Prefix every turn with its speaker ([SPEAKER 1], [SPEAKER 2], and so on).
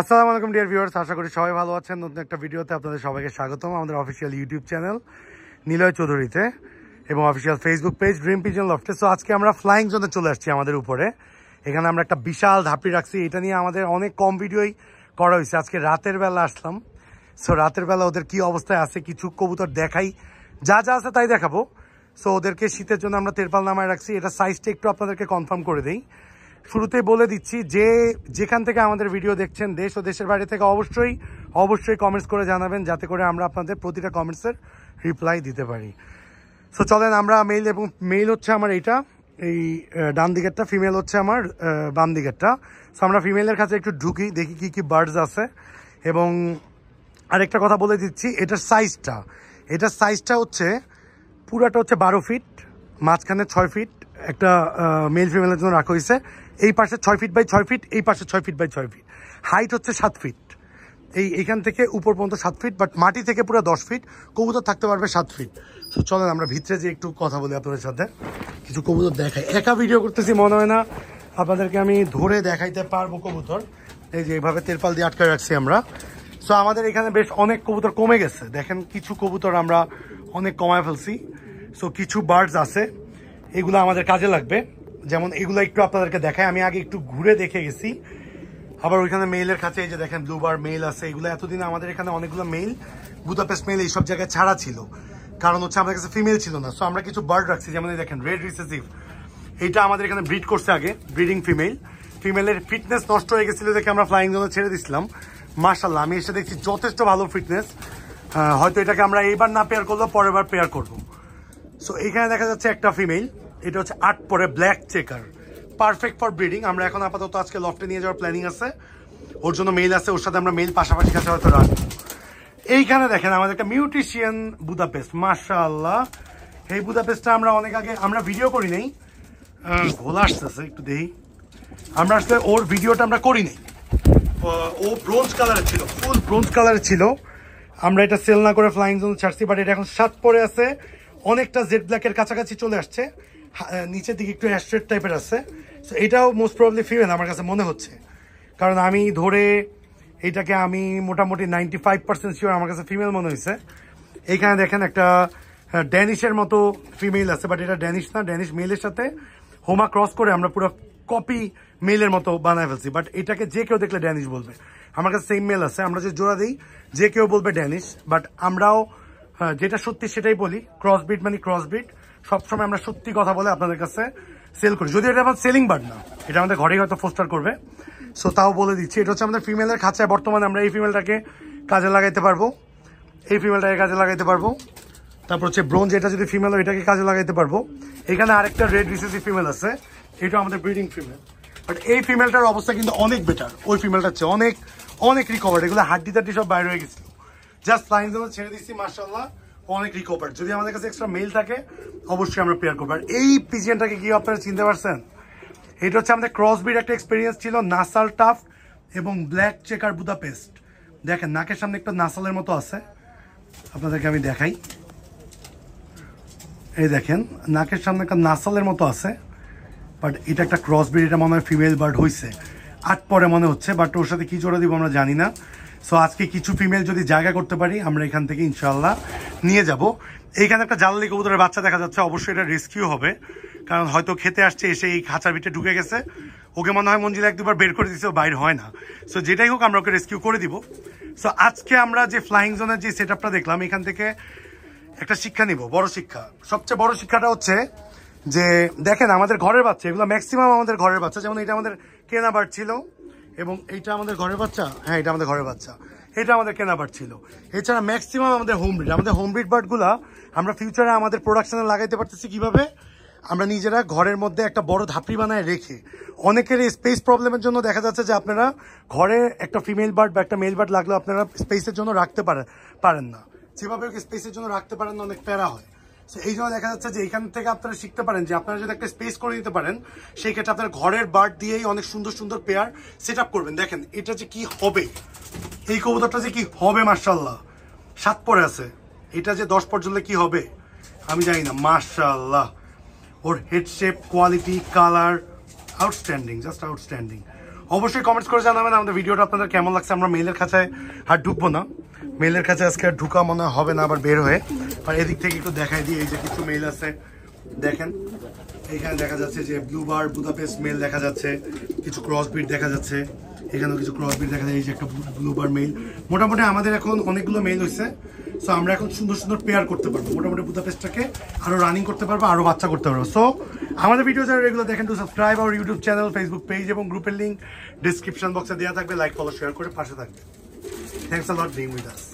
[SPEAKER 1] আসসালামু আলাইকুম dear viewers আশা করি সবাই ভালো আছেন নতুন একটা ভিডিওতে আপনাদের সবাইকে স্বাগতম আমাদের অফিসিয়াল ইউটিউব চ্যানেল নিলয় চৌধুরীতে এবং official Facebook page dream pigeon লফটে সো আজকে আমরা ফ্লাইং জোনে চলে আসছি আমাদের উপরে এখানে আমরা একটা বিশাল ধাপি রাখছি এটা নিয়ে আমাদের অনেক কম ভিডিওই করা হয়েছে আজকে রাতের বেলা আসলাম সো রাতের বেলা ওদের কি অবস্থায় আছে কিছু কবুতর দেখাই যা যা আছে তাই দেখাবো সো ওদেরকে শীতের জন্য আমরা তেরপাল নামায় রাখছি এটা সাইজটা একটু আপনাদেরকে কনফার্ম করে দিই শুরুতে বলে দিচ্ছি যে যেখান থেকে আমাদের ভিডিও দেখছেন দেশ ও দেশের বাইরে থেকে অবশ্যই অবশ্যই কমেন্টস করে জানাবেন যাতে করে আমরা আপনাদের প্রতিটা কমেন্টসের রিপ্লাই দিতে পারি সো চলেন আমরা মেইল এবং মেইল হচ্ছে আমার এইটা এই ডান দিকেরটা ফিমেল হচ্ছে আমার বাম দিকেরটা সো আমরা ফিমেলের কাছে একটু ঢুকি দেখি কি কি বার্ডস আছে এবং আরেকটা কথা বলে দিচ্ছি এটার সাইজটা এটার সাইজটা হচ্ছে পুরাটা হচ্ছে বারো ফিট মাঝখানে ছয় ফিট একটা মেল ফিমেলের জন্য রাখা হয়েছে এই পাশে ছয় ফিট বাই ছয় ফিট এই পাশে ছয় ফিট বাই ছয় ফিট হাইট হচ্ছে সাত ফিট এই এখান থেকে উপর পর্যন্ত সাত ফিট বাট মাটি থেকে পুরো দশ ফিট কবুতর থাকতে পারবে সাত ফিট তো চলেন আমরা ভিতরে যে একটু কথা বলি আপনাদের সাথে কিছু কবুতর দেখাই একা ভিডিও করতেছি মনে হয় না আপনাদেরকে আমি ধরে দেখাইতে পারবো কবুতর এই যে এইভাবে তেরপাল দিয়ে আটকে রাখছি আমরা সো আমাদের এখানে বেশ অনেক কবুতর কমে গেছে দেখেন কিছু কবুতর আমরা অনেক কমায় ফেলছি সো কিছু বার্ডস আছে এগুলো আমাদের কাজে লাগবে যেমন এগুলো একটু আপনাদেরকে দেখায় আমি আগে একটু ঘুরে দেখে গেছি আবার ওইখানে মেইলের কাছে এই যে দেখেন ব্লুবার মেইল আছে এগুলো এতদিন আমাদের এখানে অনেকগুলো মেইল বুদাপেস্ট মেইল এইসব জায়গায় ছাড়া ছিল কারণ হচ্ছে আমাদের কাছে ফিমেল ছিল না সো আমরা কিছু বার্ড রাখছি যেমন এই দেখেন রেড রিসেসিভ এইটা আমাদের এখানে ব্রিড করছে আগে ব্রিডিং ফিমেল ফিমেলের ফিটনেস নষ্ট হয়ে গেছিলো দেখে আমরা ফ্লাইং জোনে ছেড়ে দিছিলাম মার্শাল্লাহ আমি এসে দেখছি যথেষ্ট ভালো ফিটনেস হয়তো এটাকে আমরা এইবার না পেয়ার করলেও পরের বার পেয়ার করবো সো এখানে দেখা যাচ্ছে একটা ফিমেল এটা হচ্ছে আট পরে black checker perfect for breeding আমরা এখন আপাতত আজকে লফটে নিয়ে যাওয়ার প্ল্যানিং আছে ওর জন্য মেইল আছে ওর সাথে আমরা মেইল পাশাপাশি কাছে হয়তো রাখবো এইখানে দেখেন আমাদের একটা মিউটিশিয়ান বুদাপেস্ট আল্লাহ এই বুদাপেস্টটা আমরা অনেক আগে আমরা ভিডিও করি নেই ঘোলা আসতেছে একটু দেই আমরা আসলে ওর ভিডিওটা আমরা করি নেই ও ব্রোঞ্জ কালারের ছিল ফুল ব্রোঞ্জ কালারের ছিল আমরা এটা সেল না করে ফ্লাইং জোন ছাড়ছি বাট এটা এখন সাত পরে আছে অনেকটা জেড ব্ল্যাকের কাছাকাছি চলে আসছে নিচের দিকে একটু অ্যাস্ট্রেট টাইপের আছে সো এটাও মোস্ট প্রবলি ফিমেল আমার কাছে মনে হচ্ছে কারণ আমি ধরে এটাকে আমি মোটামুটি নাইনটি ফাইভ পার্সেন্ট শিওর আমার কাছে ফিমেল মনে হয়েছে এইখানে দেখেন একটা ড্যানিশের মতো ফিমেল আছে বাট এটা ড্যানিশ না ড্যানিশ মেলের সাথে হোমা ক্রস করে আমরা পুরো কপি মেলের মতো বানায় ফেলছি বাট এটাকে যে কেউ দেখলে ড্যানিশ বলবে আমার কাছে সেম মেল আছে আমরা যে জোড়া দিই যে কেউ বলবে ড্যানিশ বাট আমরাও যেটা সত্যি সেটাই বলি ক্রস বিট মানে ক্রস বিট সবসময় আমরা সত্যি কথা বলে আপনাদের কাছে সেল করি যদি এটা আমার সেলিং বার্ড না এটা আমাদের ঘরেই হয়তো ফোস্টার করবে সো তাও বলে দিচ্ছি এটা হচ্ছে আমাদের ফিমেলের খাঁচায় বর্তমানে আমরা এই ফিমেলটাকে কাজে লাগাইতে পারবো এই ফিমেলটাকে কাজে লাগাইতে পারবো তারপর হচ্ছে ব্রোঞ্জ এটা যদি ফিমেল হয় এটাকে কাজে লাগাইতে পারবো এখানে আরেকটা রেড রিসেসি ফিমেল আছে এটা আমাদের ব্রিডিং ফিমেল বাট এই ফিমেলটার অবস্থা কিন্তু অনেক বেটার ওই ফিমেলটার চেয়ে অনেক অনেক রিকভার এগুলো হাড্ডি তাড্ডি সব বাইরে হয়ে গেছিল জাস্ট লাইন ছেড়ে দিচ্ছি মার্শাল্লাহ অনেক রিকোপার যদি আমাদের কাছে এক্সট্রা মেল থাকে অবশ্যই আমরা পেয়ার করবো আর এই পিজিয়ানটাকে কি আপনারা চিনতে পারছেন এটা হচ্ছে আমাদের ক্রসবির একটা এক্সপিরিয়েন্স ছিল নাসাল টাফ এবং ব্ল্যাক চেকার বুদাপেস্ট দেখেন নাকের সামনে একটা নাসালের মতো আছে আপনাদেরকে আমি দেখাই এই দেখেন নাকের সামনে একটা নাসালের মতো আছে বাট এটা একটা ক্রসবিড এটা মনে হয় ফিমেল বার্ড হয়েছে আট পরে মনে হচ্ছে বাট ওর সাথে কী জোড়া দিব আমরা জানি না সো আজকে কিছু ফিমেল যদি জায়গা করতে পারি আমরা এখান থেকে ইনশাল্লাহ নিয়ে যাব এইখানে একটা জ্বালালি কবুতরের বাচ্চা দেখা যাচ্ছে অবশ্যই এটা রেস্কিউ হবে কারণ হয়তো খেতে আসছে এসে এই খাঁচার ভিতরে ঢুকে গেছে ওকে মনে হয় মঞ্জিলা এক দুবার বের করে দিচ্ছে ও বাইর হয় না সো যেটাই হোক আমরা ওকে রেস্কিউ করে দিব সো আজকে আমরা যে ফ্লাইং জোনের যে সেট দেখলাম এখান থেকে একটা শিক্ষা নিব বড় শিক্ষা সবচেয়ে বড় শিক্ষাটা হচ্ছে যে দেখেন আমাদের ঘরের বাচ্চা এগুলো ম্যাক্সিমাম আমাদের ঘরের বাচ্চা যেমন এটা আমাদের কেনাবার ছিল এবং এইটা আমাদের ঘরের বাচ্চা হ্যাঁ এটা আমাদের ঘরের বাচ্চা এটা আমাদের কেনাবার ছিল এছাড়া ম্যাক্সিমাম আমাদের হোম ব্রিড আমাদের হোম ব্রিড বার্ডগুলা আমরা ফিউচারে আমাদের প্রোডাকশানে লাগাইতে পারতেছি কিভাবে আমরা নিজেরা ঘরের মধ্যে একটা বড় ধাপড়ি বানায় রেখে অনেকের স্পেস প্রবলেমের জন্য দেখা যাচ্ছে যে আপনারা ঘরে একটা ফিমেল বার্ড বা একটা মেল বার্ড লাগলেও আপনারা স্পেসের জন্য রাখতে পারেন না যেভাবে স্পেসের জন্য রাখতে পারেন না অনেক প্যারা হয় সো এই জন্য দেখা যাচ্ছে যে এখান থেকে আপনারা শিখতে পারেন যে আপনারা যদি একটা স্পেস করে নিতে পারেন সেই ক্ষেত্রে আপনার ঘরের বার্ড দিয়েই অনেক সুন্দর সুন্দর পেয়ার সেট করবেন দেখেন এটা যে কি হবে এই কবুতরটা যে কি হবে মার্শাল্লাহ সাত পরে আছে এটা যে দশ পর্যন্ত কি হবে আমি জানি না মার্শাল্লাহ ওর head shape quality colour outstanding just outstanding অবশ্যই কমেন্টস করে জানাবেন আমাদের ভিডিওটা আপনাদের কেমন লাগছে আমরা মেলের খাঁচায় আর ঢুকবো না মেলের কাছে আজকে আর ঢুকা মনে হবে না আবার বের হয়ে আর এদিক থেকে একটু দেখাই দিই এই যে কিছু মেল আছে দেখেন এখানে দেখা যাচ্ছে যে ব্লুবার বুদাপেস্ট মেল দেখা যাচ্ছে কিছু ক্রসবিট দেখা যাচ্ছে এখানেও কিছু ক্রসবিট দেখা যায় এই যে একটা ব্লুবার মেইল মোটামুটি আমাদের এখন অনেকগুলো মেইল হয়েছে সো আমরা এখন সুন্দর সুন্দর পেয়ার করতে পারবো মোটামুটি বুদাপেস্টটাকে আরও রানিং করতে পারবো আরও বাচ্চা করতে পারবো সো আমাদের ভিডিও যারা রেগুলার দেখেন to subscribe our YouTube channel Facebook page এবং গ্রুপের লিঙ্ক ডিসক্রিপশন বক্সে দেওয়া থাকবে লাইক ফলো শেয়ার করে পাশে থাকবে thanks a lot being with us